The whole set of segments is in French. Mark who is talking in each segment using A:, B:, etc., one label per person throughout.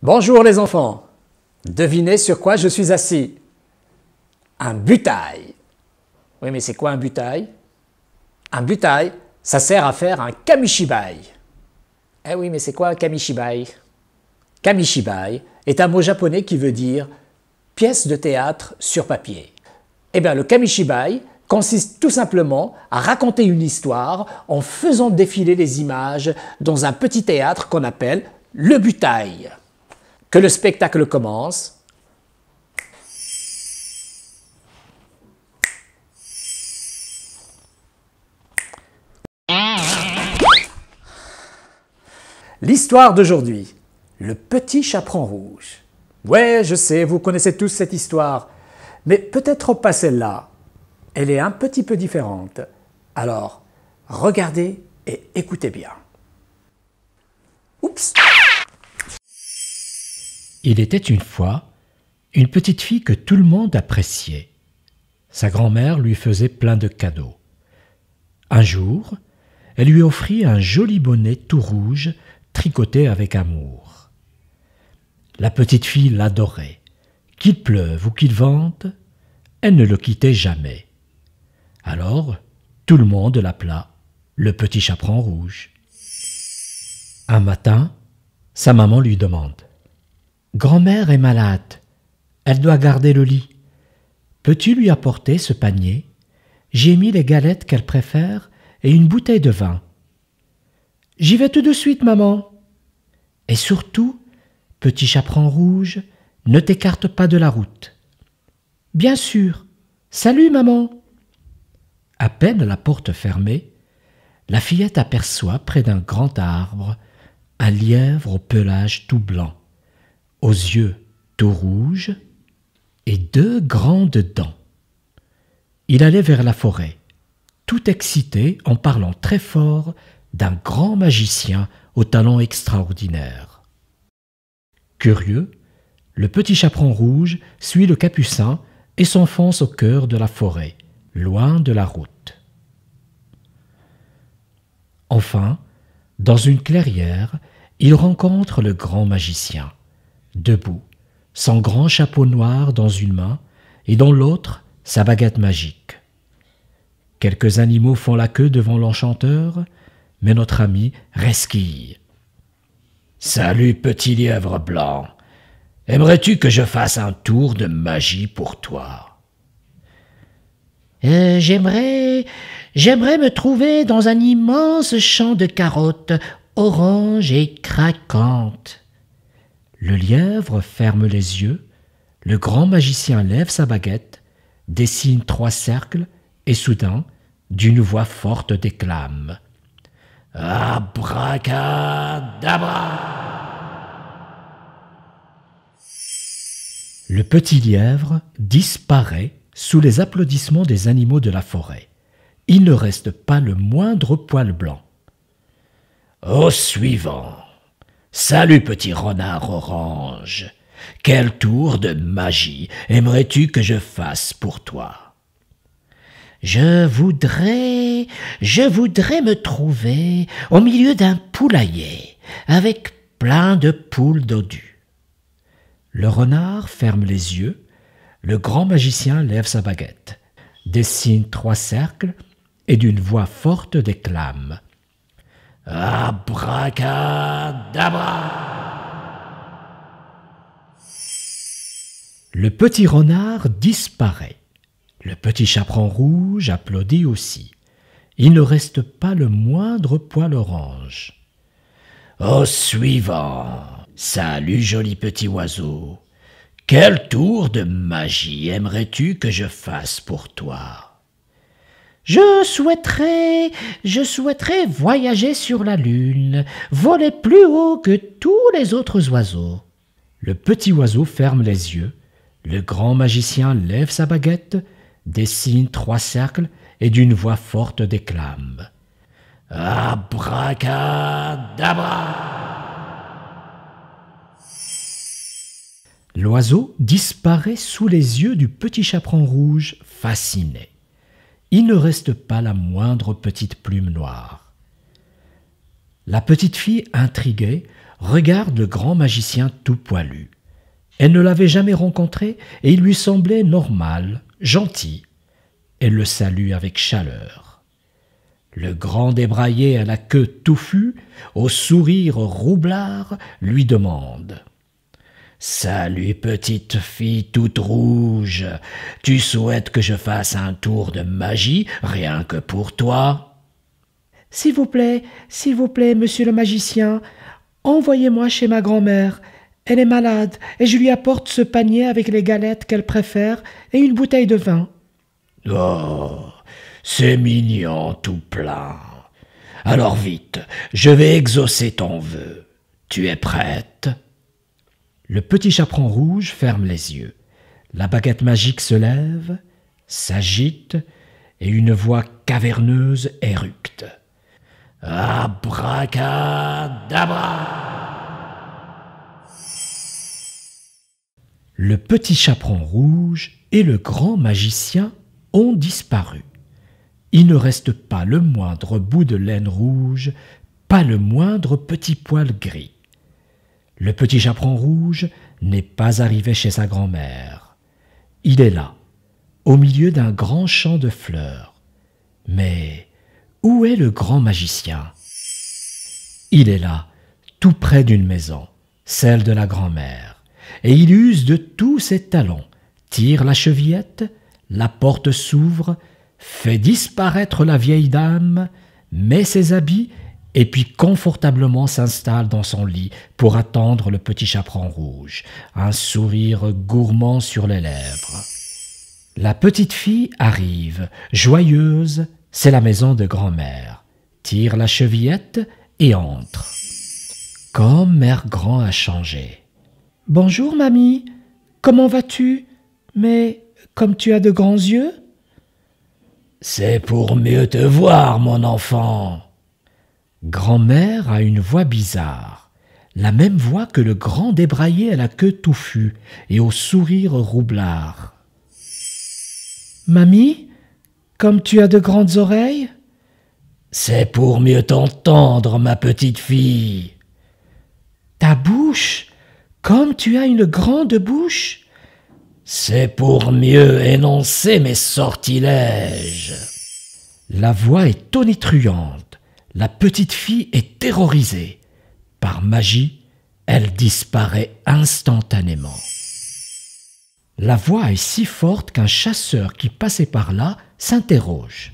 A: Bonjour les enfants. Devinez sur quoi je suis assis. Un butai. Oui, mais c'est quoi un butai Un butai, ça sert à faire un kamishibai. Eh oui, mais c'est quoi un kamishibai Kamishibai est un mot japonais qui veut dire pièce de théâtre sur papier. Eh bien, le kamishibai consiste tout simplement à raconter une histoire en faisant défiler les images dans un petit théâtre qu'on appelle le butai que le spectacle commence. L'histoire d'aujourd'hui, le petit chaperon rouge. Ouais, je sais, vous connaissez tous cette histoire, mais peut-être pas celle-là. Elle est un petit peu différente. Alors, regardez et écoutez bien. Oups il était une fois une petite fille que tout le monde appréciait. Sa grand-mère lui faisait plein de cadeaux. Un jour, elle lui offrit un joli bonnet tout rouge, tricoté avec amour. La petite fille l'adorait. Qu'il pleuve ou qu'il vente, elle ne le quittait jamais. Alors, tout le monde l'appela le petit chaperon rouge. Un matin, sa maman lui demande Grand-mère est malade. Elle doit garder le lit. Peux-tu lui apporter ce panier J'ai mis les galettes qu'elle préfère et une bouteille de vin. J'y vais tout de suite, maman. Et surtout, petit chaperon rouge, ne t'écarte pas de la route. Bien sûr. Salut, maman. À peine la porte fermée, la fillette aperçoit près d'un grand arbre un lièvre au pelage tout blanc aux yeux tout rouges et deux grandes dents. Il allait vers la forêt, tout excité en parlant très fort d'un grand magicien au talent extraordinaire. Curieux, le petit chaperon rouge suit le capucin et s'enfonce au cœur de la forêt, loin de la route. Enfin, dans une clairière, il rencontre le grand magicien debout, son grand chapeau noir dans une main et dans l'autre sa baguette magique. Quelques animaux font la queue devant l'enchanteur, mais notre ami resquille. Salut, petit lièvre blanc. Aimerais-tu que je fasse un tour de magie pour toi euh, J'aimerais. J'aimerais me trouver dans un immense champ de carottes orange et craquantes. Le lièvre ferme les yeux, le grand magicien lève sa baguette, dessine trois cercles et soudain, d'une voix forte déclame Abracadabra! Le petit lièvre disparaît sous les applaudissements des animaux de la forêt. Il ne reste pas le moindre poil blanc. Au suivant. Salut petit renard orange. Quel tour de magie aimerais-tu que je fasse pour toi Je voudrais, je voudrais me trouver au milieu d'un poulailler avec plein de poules dodues. Le renard ferme les yeux, le grand magicien lève sa baguette, dessine trois cercles et d'une voix forte déclame Abracadabra Le petit renard disparaît. Le petit chaperon rouge applaudit aussi. Il ne reste pas le moindre poil orange. Au suivant. Salut, joli petit oiseau. Quel tour de magie aimerais-tu que je fasse pour toi je souhaiterais, je souhaiterais voyager sur la lune, voler plus haut que tous les autres oiseaux. Le petit oiseau ferme les yeux, le grand magicien lève sa baguette, dessine trois cercles et d'une voix forte déclame. Abracadabra L'oiseau disparaît sous les yeux du petit chaperon rouge fasciné il ne reste pas la moindre petite plume noire. La petite fille, intriguée, regarde le grand magicien tout poilu. Elle ne l'avait jamais rencontré et il lui semblait normal, gentil. Elle le salue avec chaleur. Le grand débraillé à la queue touffue, au sourire roublard, lui demande Salut petite fille toute rouge, tu souhaites que je fasse un tour de magie rien que pour toi S'il vous plaît, s'il vous plaît, monsieur le magicien, envoyez-moi chez ma grand-mère. Elle est malade et je lui apporte ce panier avec les galettes qu'elle préfère et une bouteille de vin. Oh, c'est mignon tout plein. Alors vite, je vais exaucer ton vœu. Tu es prête le petit chaperon rouge ferme les yeux. La baguette magique se lève, s'agite, et une voix caverneuse éructe. Abracadabra Le petit chaperon rouge et le grand magicien ont disparu. Il ne reste pas le moindre bout de laine rouge, pas le moindre petit poil gris. Le petit chaperon rouge n'est pas arrivé chez sa grand-mère. Il est là, au milieu d'un grand champ de fleurs. Mais où est le grand magicien Il est là, tout près d'une maison, celle de la grand-mère, et il use de tous ses talons, tire la chevillette, la porte s'ouvre, fait disparaître la vieille dame, met ses habits et puis confortablement s'installe dans son lit pour attendre le petit chaperon rouge, un sourire gourmand sur les lèvres. La petite fille arrive, joyeuse, c'est la maison de grand-mère, tire la chevillette et entre. Comme Mère Grand a changé. Bonjour, mamie, comment vas-tu Mais comme tu as de grands yeux C'est pour mieux te voir, mon enfant, Grand-mère a une voix bizarre, la même voix que le grand débraillé à la queue touffue et au sourire roublard. Mamie, comme tu as de grandes oreilles C'est pour mieux t'entendre, ma petite fille. Ta bouche, comme tu as une grande bouche C'est pour mieux énoncer mes sortilèges. La voix est tonitruante la petite fille est terrorisée. Par magie, elle disparaît instantanément. La voix est si forte qu'un chasseur qui passait par là s'interroge.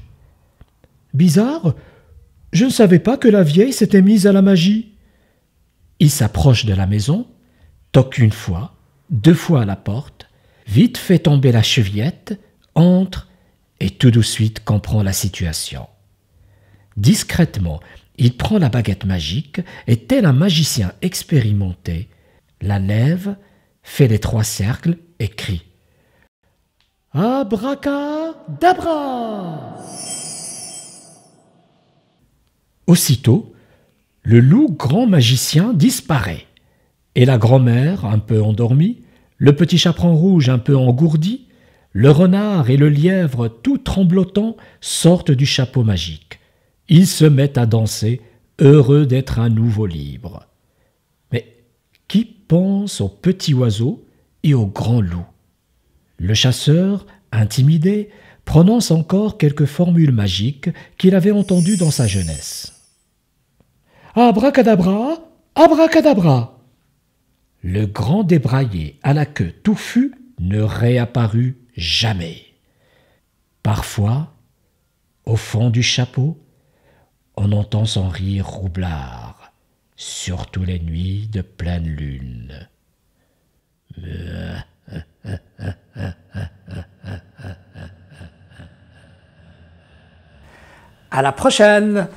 A: Bizarre, je ne savais pas que la vieille s'était mise à la magie. Il s'approche de la maison, toque une fois, deux fois à la porte, vite fait tomber la chevillette, entre et tout de suite comprend la situation. Discrètement, il prend la baguette magique et, tel un magicien expérimenté, la lève, fait les trois cercles et crie ⁇ Abracadabra !⁇ Aussitôt, le loup grand magicien disparaît, et la grand-mère, un peu endormie, le petit chaperon rouge un peu engourdi, le renard et le lièvre tout tremblotants sortent du chapeau magique. Ils se mettent à danser, heureux d'être à nouveau libre. Mais qui pense aux petits oiseaux et au grand loup Le chasseur, intimidé, prononce encore quelques formules magiques qu'il avait entendues dans sa jeunesse. Abracadabra, abracadabra. Le grand débraillé à la queue touffue ne réapparut jamais. Parfois, au fond du chapeau, on entend son rire roublard, surtout les nuits de pleine lune. À la prochaine